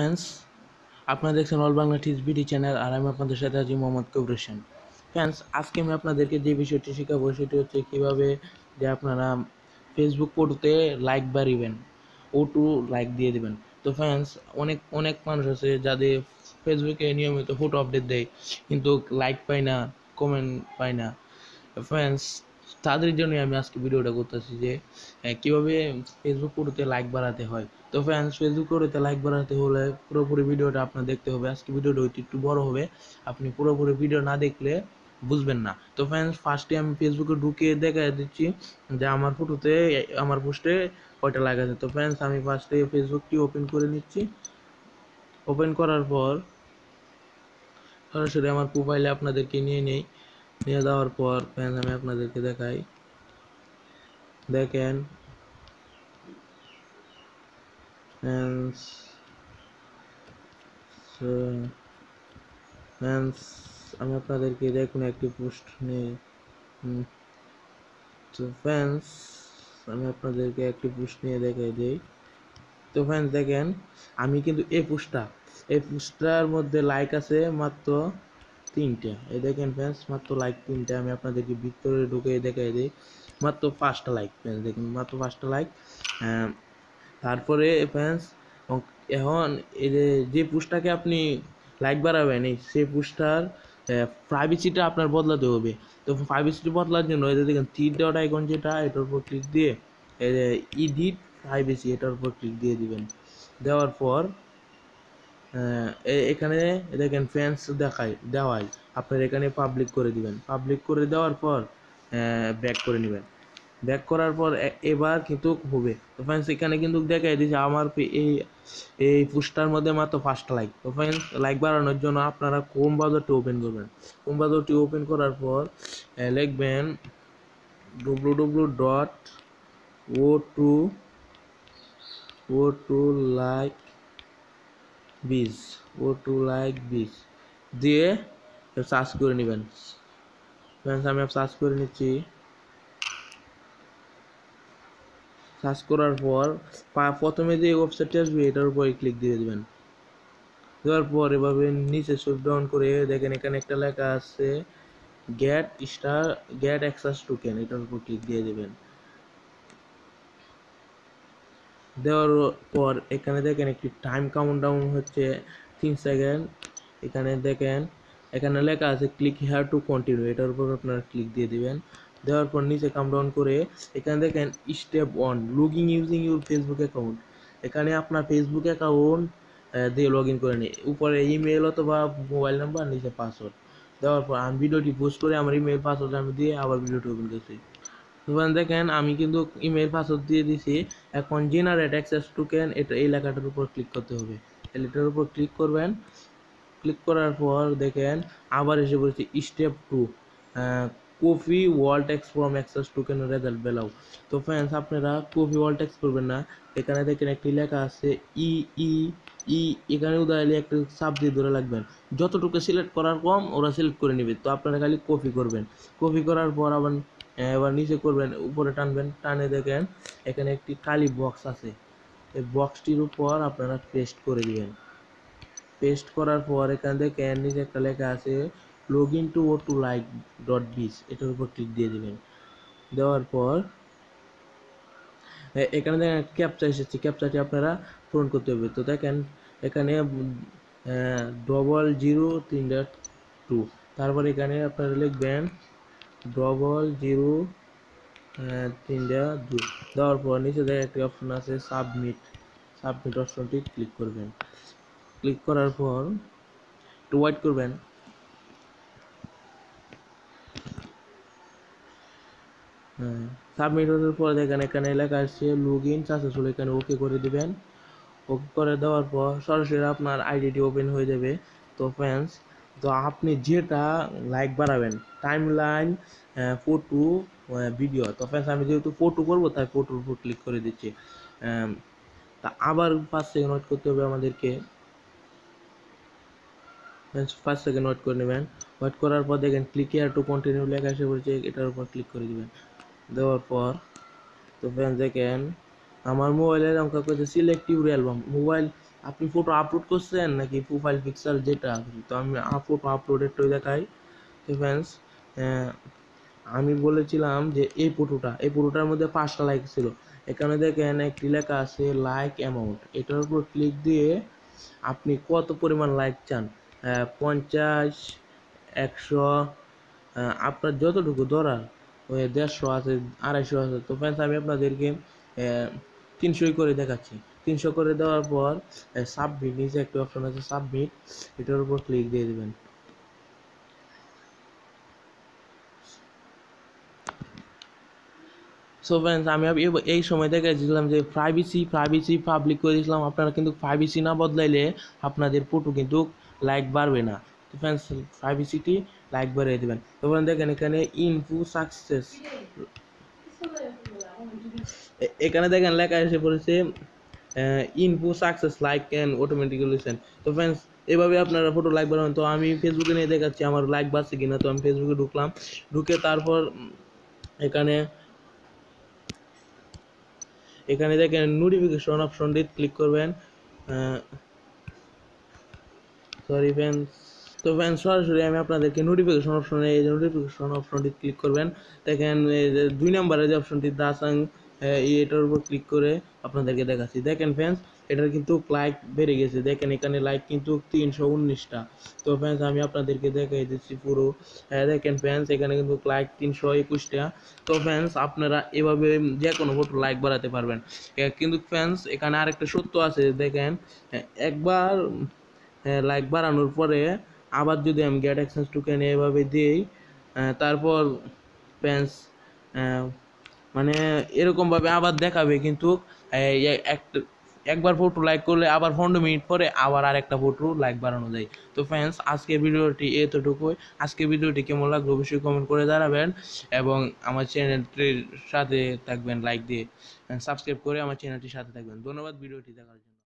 fans আপনারা দেখছেন all Bangla TV channel আর আমি আপনাদের সাথে আছি মোহাম্মদ কবির হোসেন ফ্যান্স আজকে আমি আপনাদেরকে যে বিষয়টি শেখাবো সেটি হচ্ছে কীভাবে যে আপনারা ফেসবুক ফটোতে লাইক বাড়িবেন ও টু লাইক দিয়ে দেবেন তো ফ্যান্স অনেক অনেক মানুষ আছে যাদের ফেসবুকে নিয়মিত ফটো আপডেট দেয় কিন্তু লাইক পায় না কমেন্ট পায় না ফ্যান্স তাদের জন্যই আমি আজকে ভিডিওটা করতেছি যে কিভাবে ফেসবুক করতে লাইক বাড়াতে হয় তো ফ্যান্স ফেসবুক করতে লাইক বাড়াতে হলে পুরোপুরি ভিডিওটা আপনার দেখতে হবে আজকে ভিডিওটা একটু বড় হবে আপনি পুরোপুরি ভিডিও না দেখলে বুঝবেন না তো ফ্রেন্ডস ফার্স্টে আমি ফেসবুকে ঢুকে দেখা দিচ্ছি যে আমার ফটোতে আমার পোস্টে কয়টা লাইক আছে তো ফ্রেন্ডস আমি ফার্স্টে ফেসবুকটি ওপেন করে নিচ্ছি ওপেন করার পর সরাসরি আমার প্রোফাইলে আপনাদেরকে নিয়ে নেই নিয়ে যাওয়ার পর প্যান আমি আপনাদেরকে দেখাই দেখেন আমি আপনাদেরকে দেখুন একটি পোস্ট নিয়ে তো ফ্যান্স আমি আপনাদেরকে একটি পোস্ট নিয়ে দেখাই দিই তো ফ্যান্স দেখেন আমি কিন্তু এই পোস্টটা এই পোস্টটার মধ্যে লাইক আছে মাত্র তিনটা এই দেখেন ফ্রেন্ডস মাত্র লাইক তিনটা আমি আপনাদেরকে ভিতরে ঢুকে দেখাই দিই মাত্র পাঁচটা লাইক ফ্রেন্ডস দেখুন মাত্র পাঁচটা লাইক তারপরে ফ্রেন্ডস এখন যে পুস্টটাকে আপনি লাইক বাড়াবেন সেই পুস্টার প্রাইভেসিটা আপনার বদলাতে হবে তো প্রাইভেসিটি বদলার জন্য এই দেখেন থ্রি ডট আইকন যেটা এটার উপর ক্লিক দিয়ে ইডিট প্রাইভেসি এটার উপর ক্লিক দিয়ে দিবেন দেওয়ার পর এখানে দেখেন ফ্যান্স দেখায় দেওয়ায় আপনার এখানে পাবলিক করে দিবেন পাবলিক করে দেওয়ার পর ব্যাক করে নেবেন ব্যাক করার পর এবার কিন্তু হবে তো ফ্রেন্ডস এখানে কিন্তু দেখাই দিয়েছে আমার এই এই পোস্টার মধ্যে মাত্র ফার্স্ট লাইক তো ফ্রেন্ডস লাইক বাড়ানোর জন্য আপনারা কোম বাজারটি ওপেন করবেন কোম বাজারটি ওপেন করার পর লিখবেন W W dot O two O two like biz O two like বীজ দিয়ে সার্চ করে নেবেন আমি সার্চ করে নিচ্ছি সার্চ করার পর প্রথমে যে ওয়েবসাইটটি আসবে এটার উপরে ক্লিক দিয়ে দেবেন দেওয়ার পর এভাবে নিচে সুইপ ডাউন করে দেখেন এখানে একটা লেখা আছে get star get access token এটার উপর ক্লিক দিয়ে দেবেন দেওয়ার পর এখানে দেখেন একটি টাইম কাউন্টডাউন হচ্ছে তিন সেকেন্ড এখানে দেখেন এখানে লেখা আছে ক্লিক হেয়ার টু কন্টিনিউ এটার উপর আপনারা ক্লিক দিয়ে দিবেন দেওয়ার পর নিচে ডাউন করে এখানে দেখেন step one logging using your Facebook account এখানে আপনার ফেসবুক অ্যাকাউন্ট দিয়ে লগ ইন করে নিই উপরে ইমেল অথবা মোবাইল নাম্বার নিচে পাসওয়ার্ড দেওয়ার পর আমি ভিডিওটি পোস্ট করে আমার ইমেল পাসওয়ার্ড আমি দিয়ে আবার ভিডিওটি ওপেন করছি সুতরাং দেখেন আমি কিন্তু ইমেল পাসওয়ার্ড দিয়ে দিছি এখন জেনারেট অ্যাক্সেস টোকেন এটা এই লেখাটার উপর ক্লিক করতে হবে এই লেখাটার উপর ক্লিক করবেন ক্লিক করার পর দেখেন আবার এসে পড়েছে step two copy world x from access token result below তো ফ্যান্স আপনারা কফি ওয়ার্ল্ড এক্স করবেন না এখানে দেখেন একটি লেখা আছে ই ই ই এখানে উদাহরণে একটা সাবজেক্ট ধরে লাগবেন যতটুকু সিলেক্ট করার কম ওরা সিলেক্ট করে নেবে তো আপনারা খালি কপি করবেন কপি করার পর আবার এবার নিচে করবেন উপরে টানবেন টানে দেখেন এখানে একটি কালি বক্স আছে এই বক্সটির উপর আপনারা পেস্ট করে দিবেন পেস্ট করার পর এখান থেকে নিচে একটা লেখা আছে log in to O two like dot biz এটার উপর ক্লিক দিয়ে দিবেন দেওয়ার পর এখানে দেখেন ক্যাপচা এসেছে ক্যাপচাটি আপনারা পূরণ করতে হবে তো দেখেন এখানে ডবল জিরো তিন ডট টু তারপর এখানে আপনারা লিখবেন ডবল জিরো তিনটা দু দেওয়ার পর নিচে দেখে একটি অপশন আছে সাবমিট সাবমিট অপশনটি ক্লিক করবেন ক্লিক করার পর একটু ওয়াইট করবেন সাবমিট হ্যাঁ, হওয়ার পর দেখেন এখানে লেখা আসছে লগ ইন সাকসেসফুল এখানে ওকে করে দেবেন ওকে করে দেওয়ার পর সরাসরি আপনার আইডিটি ওপেন হয়ে যাবে তো ফ্রেন্ডস তো আপনি যেটা লাইক বাড়াবেন টাইম লাইন ফটো ভিডিও তো ফ্রেন্ডস আমি যেহেতু ফটো করবো তাই ফটোর উপর ক্লিক করে দিচ্ছি তা আবার পাঁচ সেকেন্ড ওয়েট করতে হবে আমাদেরকে পাঁচ সেকেন্ড ওয়েট করে নেবেন ওয়েট করার পর দেখেন ক্লিক ইয়ার টু কন্টিনিউ লেখা এসে পড়েছে এটার উপর ক্লিক করে দেবেন দেওয়ার পর তো ফ্রেন্ডস দেখেন আমার মোবাইলের অঙ্ক করেছে সিলেক্টিভ অ্যালবাম মোবাইল আপনি ফটো আপলোড করছেন নাকি প্রোফাইল পিকচার যেটা তো আমি ফটো আপলোডেরটাই দেখাই তো ফ্রেন্ডস আমি বলেছিলাম যে এই ফটোটা এই ফটোটার মধ্যে পাঁচটা লাইক ছিল এখানে দেখেন একটি লেখা আছে লাইক অ্যামাউন্ট এটার উপর ক্লিক দিয়ে আপনি কত পরিমাণ লাইক চান পঞ্চাশ একশো আপনার যতটুকু ধরার দেড়শো আছে আড়াইশো আছে তো ফ্রেন্ডস আমি আপনাদেরকে তিনশোই করে দেখাচ্ছে তিনশো করে দেওয়ার পর সাবমিট নিচে একটা অপশন আছে সাবমিট এটার উপর ক্লিক দিয়ে দেবেন সো ফ্রেন্ডস আমি এই সময় দেখেছিলাম যে প্রাইভেসি প্রাইভেসি পাবলিক করে দিয়েছিলাম আপনারা কিন্তু প্রাইভেসি না বদলাইলে আপনাদের ফটো কিন্তু লাইক বাড়বে না তো ফ্রেন্ডস প্রাইভেসিটি লাইক বাড়িয়ে দেবেন তো দেখেন এখানে ইনফু সাকসেস এখানে দেখেন লেখা এসে পড়েছে ইনপু success like and automatic relation তো ফ্রেন্ডস এভাবে আপনারা ফটো লাইক বানান তো আমি ফেসবুকে নিয়ে দেখাচ্ছি আমার লাইক বাড়ছে কিনা তো আমি ফেসবুকে ঢুকলাম ঢুকে তারপর এখানে এখানে দেখেন নোটিফিকেশন অপশনটি ক্লিক করবেন সরি ফ্রেন্ডস তো ফ্রেন্ডস সরাসরি আমি আপনাদেরকে নোটিফিকেশন অপশনে এই নোটিফিকেশন অপশনটি ক্লিক করবেন দেখেন দুই নম্বরের যে অপশনটি দাসাং এটার উপর ক্লিক করে আপনাদেরকে দেখাচ্ছি দেখেন ফ্রেন্স এটার কিন্তু লাইক বেড়ে গেছে দেখেন এখানে লাইক কিন্তু তিনশো উনিশটা তো ফ্রেন্স আমি আপনাদেরকে দেখাই দিচ্ছি পুরো হ্যাঁ দেখেন ফ্রেন্স এখানে কিন্তু লাইক তিনশো একুশটা তো ফ্রেন্স আপনারা এভাবে যে কোনো ফটো লাইক বাড়াতে পারবেন কিন্তু ফ্রেন্স এখানে আরেকটা সত্য আছে দেখেন একবার লাইক বাড়ানোর পরে আবার যদি আমি গেট অ্যাক্সেস টুকেন এভাবে দিই তারপর ফ্রেন্স মানে এরকমভাবে আবার দেখাবে কিন্তু একবার ফটো লাইক করলে আবার পনেরো মিনিট পরে আবার আর একটা ফটো লাইক বাড়ানো যায় তো ফ্যান্স আজকের ভিডিওটি এতটুকুই আজকের ভিডিওটি কেমন লাগলো অবশ্যই কমেন্ট করে জানাবেন এবং আমার চ্যানেলটির সাথে থাকবেন লাইক দিয়ে সাবস্ক্রাইব করে আমার চ্যানেলটির সাথে থাকবেন ধন্যবাদ ভিডিওটি দেখার জন্য